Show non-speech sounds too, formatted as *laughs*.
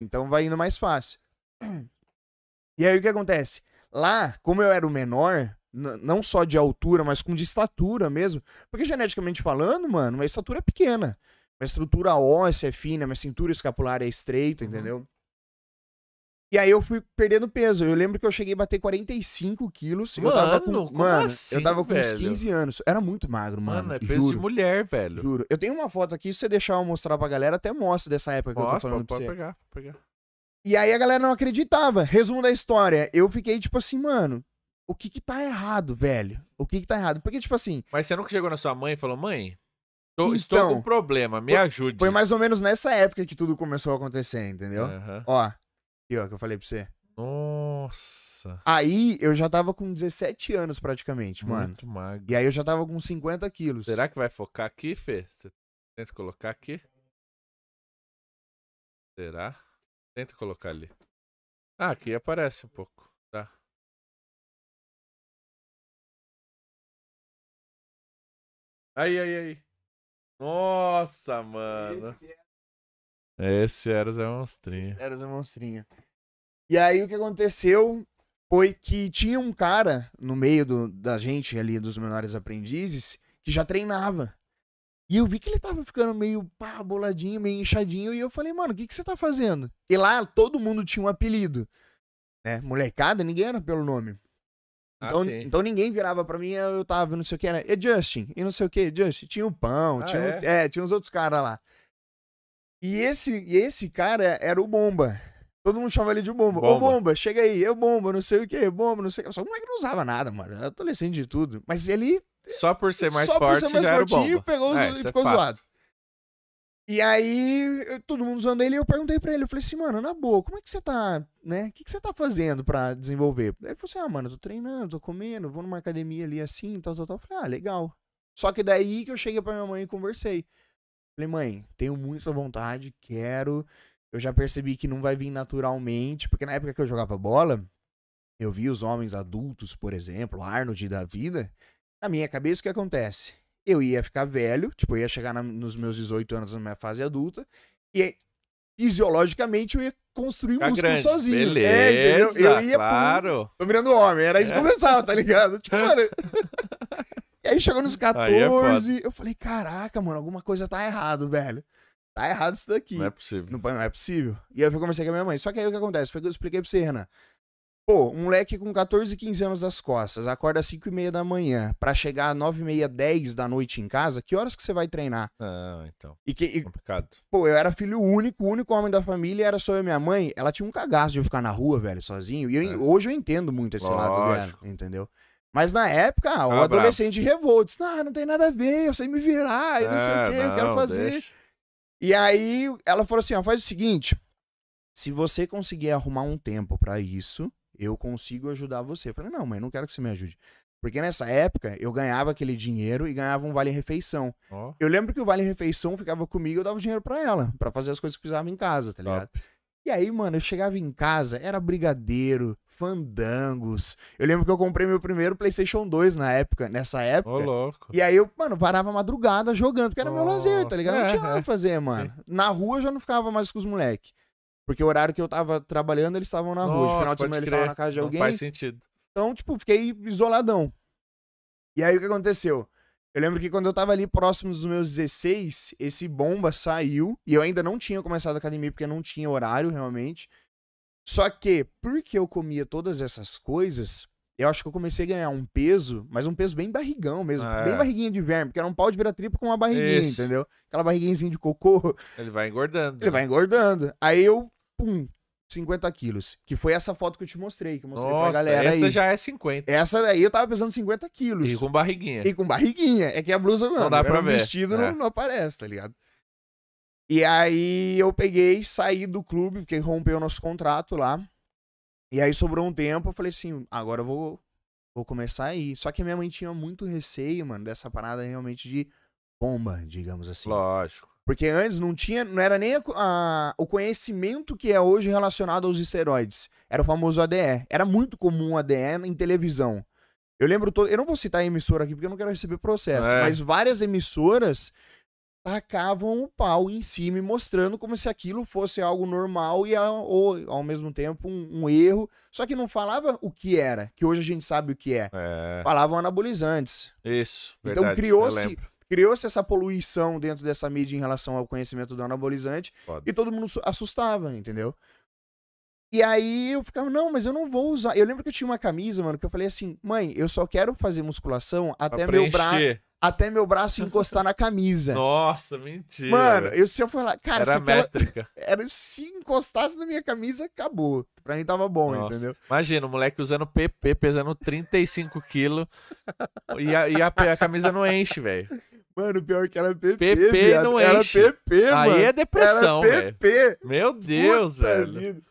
Então vai indo mais fácil. E aí o que acontece? Lá, como eu era o menor, não só de altura, mas com de estatura mesmo, porque geneticamente falando, mano, minha estatura é pequena. Minha estrutura óssea é fina, minha cintura escapular é estreita, uhum. entendeu? E aí eu fui perdendo peso. Eu lembro que eu cheguei a bater 45 quilos. Mano, eu tava com, como mano, assim, eu tava com velho? uns 15 anos. Era muito magro, mano. Mano, é peso juro, de mulher, velho. Juro. Eu tenho uma foto aqui, se você deixar eu mostrar pra galera, até mostra dessa época que eu tô falando pode, pra pode você. pegar, pegar. E aí a galera não acreditava. Resumo da história. Eu fiquei tipo assim, mano, o que que tá errado, velho? O que que tá errado? Porque tipo assim... Mas você nunca chegou na sua mãe e falou, mãe... Tô, então, estou com problema, me foi, ajude. Foi mais ou menos nessa época que tudo começou a acontecer, entendeu? Uhum. Ó, Aqui, ó, que eu falei pra você. Nossa. Aí eu já tava com 17 anos praticamente, mano. Muito magro. E aí eu já tava com 50 quilos. Será que vai focar aqui, Fê? Você tenta colocar aqui? Será? Tenta colocar ali. Ah, aqui aparece um pouco. Tá. Aí, aí, aí. Nossa, mano. Esse era, o Zé Monstrinho. Esse era o Zé Monstrinho. E aí o que aconteceu foi que tinha um cara no meio do, da gente ali, dos menores aprendizes, que já treinava. E eu vi que ele tava ficando meio pá, boladinho, meio inchadinho. E eu falei, mano, o que, que você tá fazendo? E lá todo mundo tinha um apelido. Né? Molecada, ninguém era pelo nome. Ah, então, ah, então ninguém virava para mim, eu tava, não sei o que, era. Né? E Justin, e não sei o que, Justin. Tinha o Pão, ah, tinha, é? é, tinha uns outros caras lá. E esse, e esse cara era o Bomba. Todo mundo chamava ele de bomba. bomba. Ô, bomba, chega aí, eu bomba, não sei o que, bomba, não sei o que. Só o moleque não usava nada, mano. Era adolescente de tudo. Mas ele. Só por ser mais só forte, por ser mais já fortinho, pegou é, e é ficou é zoado. E aí, eu, todo mundo usando ele, eu perguntei pra ele, eu falei assim, mano, na boa, como é que você tá, né? O que, que você tá fazendo pra desenvolver? Ele falou assim, ah, mano, eu tô treinando, tô comendo, vou numa academia ali assim, tal, tal, tal. Eu falei, ah, legal. Só que daí que eu cheguei pra minha mãe e conversei. falei, mãe, tenho muita vontade, quero eu já percebi que não vai vir naturalmente, porque na época que eu jogava bola, eu vi os homens adultos, por exemplo, Arnold da vida, na minha cabeça o que acontece? Eu ia ficar velho, tipo, eu ia chegar na, nos meus 18 anos na minha fase adulta, e fisiologicamente eu ia construir um músculo grande. sozinho. É, Beleza, é, eu, eu ia claro. Tô virando homem, era isso que é. eu pensava, tá ligado? *laughs* Tipo, mano... e aí chegou nos 14, é eu falei, caraca, mano, alguma coisa tá errado, velho tá errado isso daqui. Não é possível. Não, não é possível. E aí eu conversei com a minha mãe. Só que aí o que acontece? Foi o que eu expliquei pra você, Renan. Pô, um moleque com 14, 15 anos das costas, acorda às 5 e meia da manhã para chegar às 9 e meia, 10 da noite em casa, que horas que você vai treinar? Ah, então. E que, e, complicado. Pô, eu era filho único, o único homem da família, era só eu e minha mãe. Ela tinha um cagaço de eu ficar na rua, velho, sozinho. E eu, é. hoje eu entendo muito esse Lógico. lado dela, entendeu? Mas na época, o ah, adolescente bravo. revolta. Disse, não, não tem nada a ver, eu sei me virar, eu é, não sei o é, que, eu quero fazer. Deixa. E aí ela falou assim: ó, faz o seguinte. Se você conseguir arrumar um tempo para isso, eu consigo ajudar você. Eu falei, não, mãe, não quero que você me ajude. Porque nessa época eu ganhava aquele dinheiro e ganhava um vale refeição. Oh. Eu lembro que o vale refeição ficava comigo, eu dava dinheiro para ela, para fazer as coisas que precisava em casa, tá ligado? Top. E aí, mano, eu chegava em casa, era brigadeiro, fandangos. Eu lembro que eu comprei meu primeiro PlayStation 2 na época, nessa época. Ô, louco. E aí eu, mano, parava madrugada jogando, porque era meu lazer, tá ligado? É, não tinha nada é. pra fazer, é. mano. Na rua eu já não ficava mais com os moleques. Porque o horário que eu tava trabalhando, eles estavam na Nossa, rua. No final de semana crer. eles estavam na casa de alguém. Não faz sentido. Então, tipo, fiquei isoladão. E aí o que aconteceu? Eu lembro que quando eu tava ali próximo dos meus 16, esse bomba saiu. E eu ainda não tinha começado a academia porque não tinha horário realmente. Só que, porque eu comia todas essas coisas, eu acho que eu comecei a ganhar um peso, mas um peso bem barrigão mesmo. Ah, bem é. barriguinha de verme, porque era um pau de vira-tripa com uma barriguinha, Isso. entendeu? Aquela barriguinha de cocô. Ele vai engordando. Ele né? vai engordando. Aí eu, pum, 50 quilos. Que foi essa foto que eu te mostrei, que eu mostrei Nossa, pra galera essa aí. já é 50. Essa daí eu tava pesando 50 quilos. E com barriguinha. E com barriguinha. É que a blusa não, não dá pra ver. O vestido é. Né? não, não aparece, tá ligado? E aí eu peguei, saí do clube, porque rompeu o nosso contrato lá. E aí sobrou um tempo, eu falei assim, agora eu vou, vou começar aí. Só que minha mãe tinha muito receio, mano, dessa parada realmente de bomba, digamos assim. Lógico. Porque antes não tinha, não era nem a, a, o conhecimento que é hoje relacionado aos esteroides. Era o famoso ADE. Era muito comum ADE em televisão. Eu lembro todo. Eu não vou citar a emissora aqui porque eu não quero receber processo, é. mas várias emissoras tacavam o pau em cima, mostrando como se aquilo fosse algo normal e ou, ao mesmo tempo um, um, erro. Só que não falava o que era, que hoje a gente sabe o que é. é. Falavam anabolizantes. Isso. Então criou-se Criou-se essa poluição dentro dessa mídia em relação ao conhecimento do anabolizante Foda. e todo mundo assustava, entendeu? E aí eu ficava, não, mas eu não vou usar. Eu lembro que eu tinha uma camisa, mano, que eu falei assim, mãe, eu só quero fazer musculação até meu braço. Até meu braço encostar na camisa. Nossa, mentira. Mano, eu, se eu falar, cara, era se métrica. Fala, *laughs* era se encostasse na minha camisa, acabou. Pra mim tava bom, Nossa. entendeu? Imagina, o um moleque usando PP, pesando 35 quilos, e, a, e a, a camisa não enche, velho. Mano, pior que era PP. PP não era enche. PP, mano. Aí é depressão, era PP. Meu Deus, Puta velho. Vida.